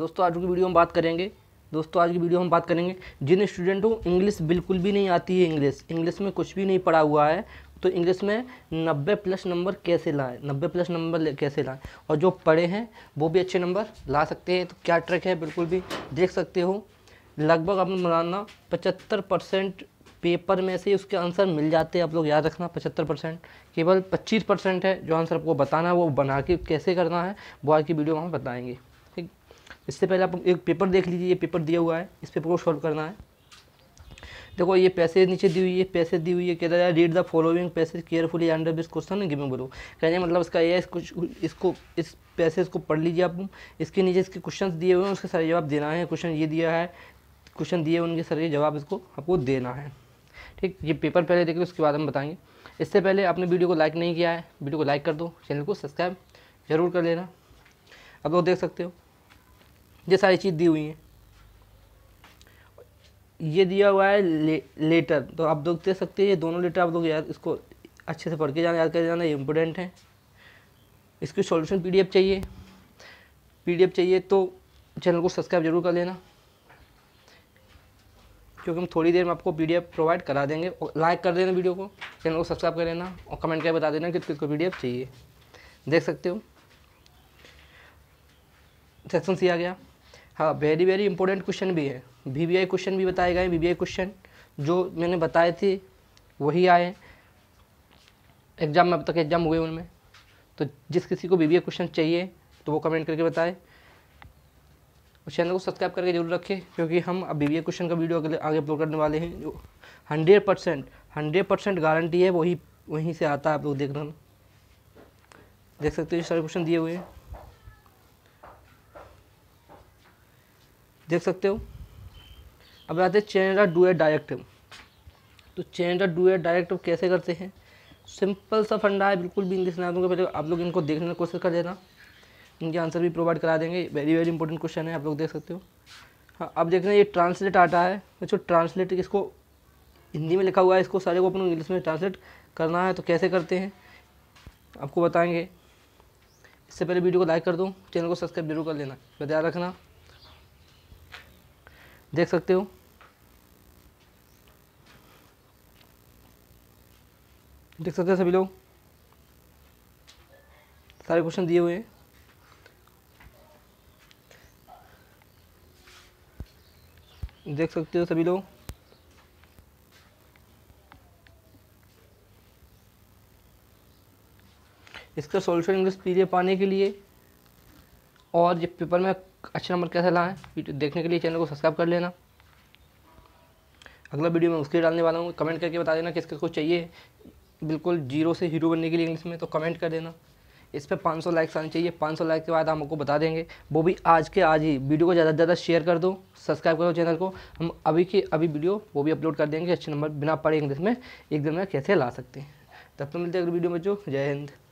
दोस्तों आज की वीडियो में बात करेंगे दोस्तों आज की वीडियो हम बात करेंगे जिन स्टूडेंट को इंग्लिश बिल्कुल भी नहीं आती है इंग्लिश इंग्लिश में कुछ भी नहीं पढ़ा हुआ है तो इंग्लिश में 90 प्लस नंबर कैसे लाएं 90 प्लस नंबर कैसे लाएं और जो पढ़े हैं वो भी अच्छे नंबर ला सकते हैं तो क्या ट्रैक है बिल्कुल भी देख सकते हो लगभग आप मानना पचहत्तर परसेंट पेपर में से उसके आंसर मिल जाते हैं आप लोग याद रखना पचहत्तर परसेंट केवल पच्चीस परसेंट है जो आंसर आपको बताना है वो बना के कैसे करना है वो आज की वीडियो में हम बताएँगे इससे पहले आप एक पेपर देख लीजिए ये पेपर दिया हुआ है इस पेपर को सॉल्व करना है देखो ये पैसे नीचे दी हुई है पैसे दी हुई है कहता है read the following passage carefully under this question giving बोलो कहने मतलब इसका ये कुछ इसको इस पैसे को पढ़ लीजिए आप इसके नीचे इसके क्वेश्चन दिए हुए हैं उसके सारे जवाब देना है क्वेश्चन ये दिया है क्वेश्चन दिए उनके सारे जवाब इसको आपको देना है ठीक ये पेपर पहले देखिए उसके बाद हम बताएंगे इससे पहले आपने वीडियो को लाइक नहीं किया है वीडियो को लाइक कर दो चैनल को सब्सक्राइब जरूर कर लेना आप लोग देख सकते हो ये सारी चीज़ दी हुई हैं ये दिया हुआ है ले, लेटर तो आप लोग दे सकते हैं ये दोनों लेटर आप लोग याद इसको अच्छे से पढ़ के जाना याद कर जाना ये इम्पोर्टेंट है इसकी सॉल्यूशन पीडीएफ चाहिए पीडीएफ चाहिए तो चैनल को सब्सक्राइब जरूर कर लेना क्योंकि हम थोड़ी देर में आपको पीडीएफ प्रोवाइड करा देंगे और लाइक कर देना वीडियो को चैनल को सब्सक्राइब कर लेना और कमेंट करके बता देना कि किसको एफ चाहिए देख सकते हो सेक्शन सी आ गया हाँ वेरी वेरी इंपॉर्टेंट क्वेश्चन भी है वी आई क्वेश्चन भी बताए गए वी आई क्वेश्चन जो मैंने बताए थे वही आए एग्ज़ाम में अब तक एग्ज़ाम हुए उनमें तो जिस किसी को वी आई क्वेश्चन चाहिए तो वो कमेंट करके बताए और चैनल को सब्सक्राइब करके जरूर रखें क्योंकि हम अब वी आई क्वेश्चन का वीडियो अगले आगे अपलोड करने वाले हैं जो hundred percent hundred percent guarantee है वही वहीं से आता है आप लोग देख देखना देख सकते हो सारे क्वेश्चन दिए हुए हैं देख सकते हो अब आते हैं चेन डू डुए डायरेक्टिव तो चेन डू डुए डायरेक्टिव कैसे करते हैं सिंपल सा फंडा है बिल्कुल भी इंग्लिश ना दूंगा पहले आप लोग इनको देखने की कोशिश कर देना इनके आंसर भी प्रोवाइड करा देंगे वेरी वेरी इंपॉर्टेंट क्वेश्चन है आप लोग देख सकते हो हाँ अब हैं ये ट्रांसलेट आटा है अच्छा ट्रांसलेट इसको हिंदी में लिखा हुआ है इसको सारे को अपन इंग्लिश में ट्रांसलेट करना है तो कैसे करते हैं आपको बताएंगे इससे पहले वीडियो को लाइक कर दो चैनल को सब्सक्राइब जरूर कर लेना बताया रखना देख सकते हो देख सकते हैं सभी लोग सारे क्वेश्चन दिए हुए हैं देख सकते हो सभी लोग इसका सॉल्यूशन इंग्लिश पीरियड पाने के लिए और ये पेपर में अच्छे नंबर कैसे लाएँ देखने के लिए चैनल को सब्सक्राइब कर लेना अगला वीडियो मैं उसके डालने वाला हूँ कमेंट करके बता देना किसके को चाहिए बिल्कुल जीरो से हीरो बनने के लिए इंग्लिश में तो कमेंट कर देना इस पर 500 लाइक्स आने चाहिए 500 लाइक के बाद हम आपको बता देंगे वो भी आज के आज ही वीडियो को ज़्यादा से ज़्यादा शेयर कर दो सब्सक्राइब करो चैनल को हम अभी के अभी वीडियो वो भी अपलोड कर देंगे अच्छे नंबर बिना पढ़े इंग्लिश में एक दिन में कैसे ला सकते हैं तब तो मिलते हैं अगले वीडियो में जो जय हिंद